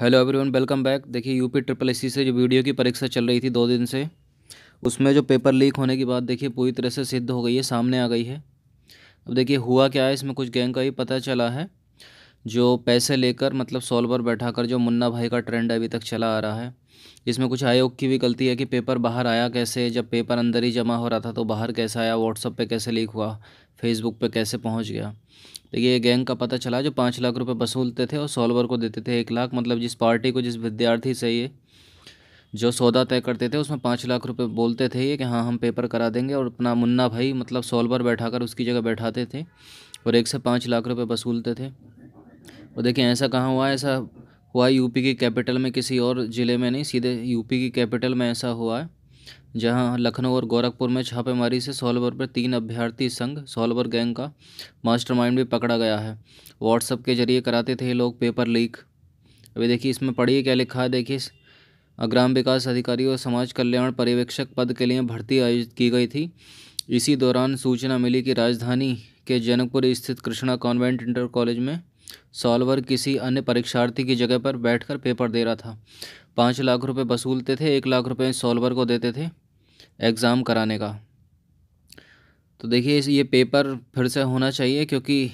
hello everyone welcome back देखिए UP triple S से जो वीडियो की परीक्षा चल रही थी दो दिन से उसमें जो पेपर लीक होने की बात देखिए पूरी तरह से सिद्ध हो गई है सामने आ गई है अब देखिए हुआ क्या है इसमें कुछ गैंग का ही पता चला है जो पैसे लेकर मतलब सॉल्वर बैठा कर जो मुन्ना भाई का ट्रेंड अभी तक चला आ रहा है इसमें कुछ आयोग की भी गलती है कि पेपर बाहर आया कैसे जब पेपर अंदर ही जमा हो रहा था तो बाहर कैसे आया व्हाट्सअप पर कैसे लीक हुआ फेसबुक पर कैसे पहुँच गया तो ये गैंग का पता चला जो पाँच लाख रुपए वसूलते थे और सॉल्वर को देते थे एक लाख मतलब जिस पार्टी को जिस विद्यार्थी से ये जो सौदा तय करते थे उसमें पाँच लाख रुपए बोलते थे ये कि हाँ हम पेपर करा देंगे और अपना मुन्ना भाई मतलब सॉल्वर बैठा कर उसकी जगह बैठाते थे और एक से पाँच लाख रुपये वसूलते थे और देखिए ऐसा कहाँ हुआ ऐसा हुआ यूपी की कैपिटल में किसी और ज़िले में नहीं सीधे यूपी की कैपिटल में ऐसा हुआ है जहां लखनऊ और गोरखपुर में छापेमारी से सोलवर पर तीन अभ्यर्थी संघ सोलवर गैंग का मास्टरमाइंड भी पकड़ा गया है व्हाट्सअप के जरिए कराते थे ये लोग पेपर लीक अभी देखिए इसमें पढ़िए क्या लिखा है देखिए ग्राम विकास अधिकारी और समाज कल्याण पर्यवेक्षक पद के लिए भर्ती आयोजित की गई थी इसी दौरान सूचना मिली कि राजधानी के जनकपुर स्थित कृष्णा कॉन्वेंट इंटर कॉलेज में सॉल्वर किसी अन्य परीक्षार्थी की जगह पर बैठकर पेपर दे रहा था पाँच लाख रुपए वसूलते थे एक लाख रुपए सॉल्वर को देते थे एग्ज़ाम कराने का तो देखिए ये पेपर फिर से होना चाहिए क्योंकि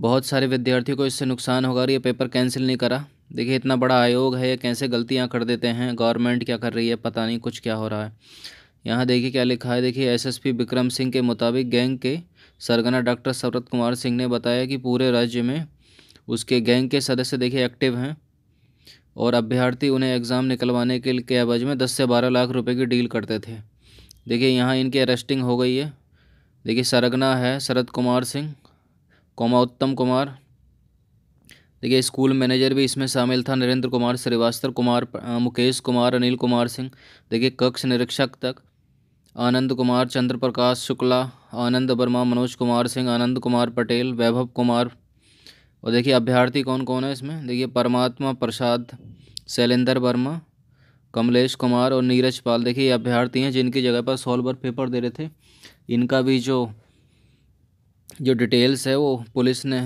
बहुत सारे विद्यार्थियों को इससे नुकसान होगा और ये पेपर कैंसिल नहीं करा देखिए इतना बड़ा आयोग है कैसे गलतियाँ कर देते हैं गवर्नमेंट क्या कर रही है पता नहीं कुछ क्या हो रहा है यहाँ देखिए क्या लिखा है देखिए एसएसपी विक्रम सिंह के मुताबिक गैंग के सरगना डॉक्टर शरत कुमार सिंह ने बताया कि पूरे राज्य में उसके गैंग के सदस्य देखिए एक्टिव हैं और अभ्यर्थी उन्हें एग्ज़ाम निकलवाने के लिए एवज में दस से बारह लाख रुपए की डील करते थे देखिए यहाँ इनकी अरेस्टिंग हो गई है देखिए सरगना है शरद कुमार सिंह कोमा उत्तम कुमार देखिए स्कूल मैनेजर भी इसमें शामिल था नरेंद्र कुमार श्रीवास्तव कुमार मुकेश कुमार अनिल कुमार सिंह देखिए कक्ष निरीक्षक तक आनंद कुमार चंद्र प्रकाश शुक्ला आनंद वर्मा मनोज कुमार सिंह आनंद कुमार पटेल वैभव कुमार और देखिए अभ्यर्थी कौन कौन है इसमें देखिए परमात्मा प्रसाद शैलेंद्र वर्मा कमलेश कुमार और नीरज पाल देखिए ये अभ्यर्थी हैं जिनकी जगह पर सॉल्वर पेपर दे रहे थे इनका भी जो जो डिटेल्स है वो पुलिस ने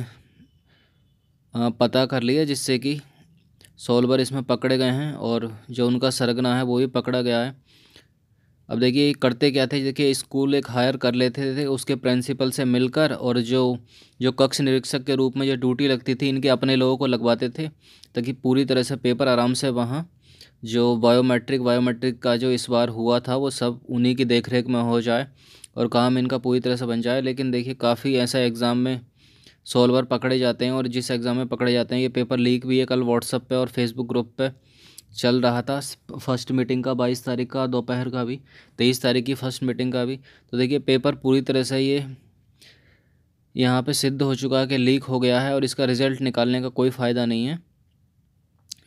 पता कर लिया जिससे कि सॉल्वर इसमें पकड़े गए हैं और जो उनका सरगना है वो भी पकड़ा गया है अब देखिए करते क्या थे देखिए स्कूल एक हायर कर लेते थे उसके प्रिंसिपल से मिलकर और जो जो कक्ष निरीक्षक के रूप में जो ड्यूटी लगती थी इनके अपने लोगों को लगवाते थे ताकि पूरी तरह से पेपर आराम से वहाँ जो बायोमेट्रिक बायोमेट्रिक का जो इस बार हुआ था वो सब उन्हीं की देख में हो जाए और काम इनका पूरी तरह से बन जाए लेकिन देखिए काफ़ी ऐसा एग्ज़ाम में सोलवर पकड़े जाते हैं और जिस एग्ज़ाम में पकड़े जाते हैं ये पेपर लीक भी है कल व्हाट्सअप पे और फेसबुक ग्रुप पे चल रहा था फर्स्ट मीटिंग का बाईस तारीख का दोपहर का भी तेईस तारीख की फर्स्ट मीटिंग का भी तो देखिए पेपर पूरी तरह से ये यहाँ पे सिद्ध हो चुका है कि लीक हो गया है और इसका रिज़ल्ट निकालने का कोई फ़ायदा नहीं है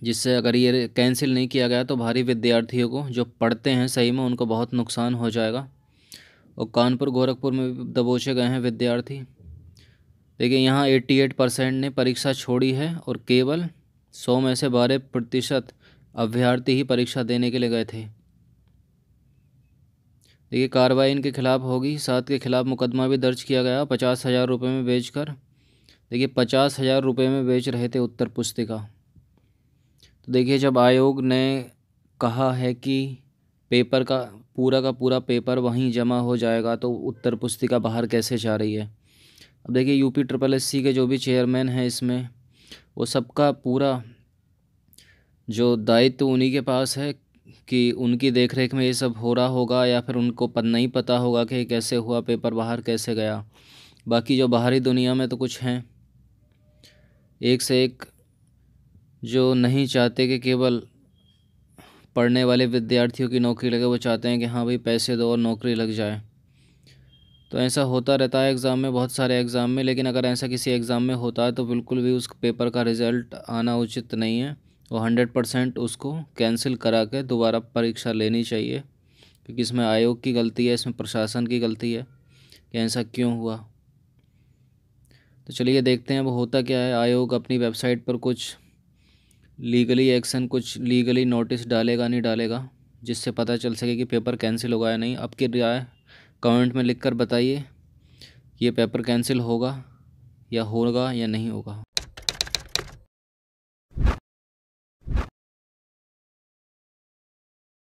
जिससे अगर ये कैंसिल नहीं किया गया तो भारी विद्यार्थियों को जो पढ़ते हैं सही में उनको बहुत नुकसान हो जाएगा और कानपुर गोरखपुर में दबोचे गए हैं विद्यार्थी देखिए यहाँ एट्टी एट परसेंट ने परीक्षा छोड़ी है और केवल सौ में से बारह प्रतिशत अभ्यर्थी ही परीक्षा देने के लिए गए थे देखिए कार्रवाई इनके खिलाफ़ होगी सात के खिलाफ मुकदमा भी दर्ज किया गया पचास हज़ार रुपये में बेचकर देखिए पचास हज़ार रुपये में बेच रहे थे उत्तर पुस्तिका तो देखिए जब आयोग ने कहा है कि पेपर का पूरा का पूरा पेपर वहीं जमा हो जाएगा तो उत्तर पुस्तिका बाहर कैसे जा रही है अब देखिए यूपी ट्रिपल एस सी के जो भी चेयरमैन हैं इसमें वो सबका पूरा जो दायित्व उन्हीं के पास है कि उनकी देखरेख में ये सब हो रहा होगा या फिर उनको पत नहीं पता होगा कि कैसे हुआ पेपर बाहर कैसे गया बाकी जो बाहरी दुनिया में तो कुछ हैं एक से एक जो नहीं चाहते कि केवल पढ़ने वाले विद्यार्थियों की नौकरी लगे वो चाहते हैं कि हाँ भाई पैसे दो और नौकरी लग जाए तो ऐसा होता रहता है एग्ज़ाम में बहुत सारे एग्ज़ाम में लेकिन अगर ऐसा किसी एग्ज़ाम में होता है तो बिल्कुल भी उस पेपर का रिज़ल्ट आना उचित नहीं है तो हंड्रेड परसेंट उसको कैंसिल करा के दोबारा परीक्षा लेनी चाहिए क्योंकि इसमें आयोग की गलती है इसमें प्रशासन की गलती है कि ऐसा क्यों हुआ तो चलिए देखते हैं अब होता क्या है आयोग अपनी वेबसाइट पर कुछ लीगली एक्शन कुछ लीगली नोटिस डालेगा नहीं डालेगा जिससे पता चल सके कि पेपर कैंसिल होगा या नहीं आपकी राय कमेंट में लिख कर बताइए ये पेपर कैंसिल होगा या होगा या नहीं होगा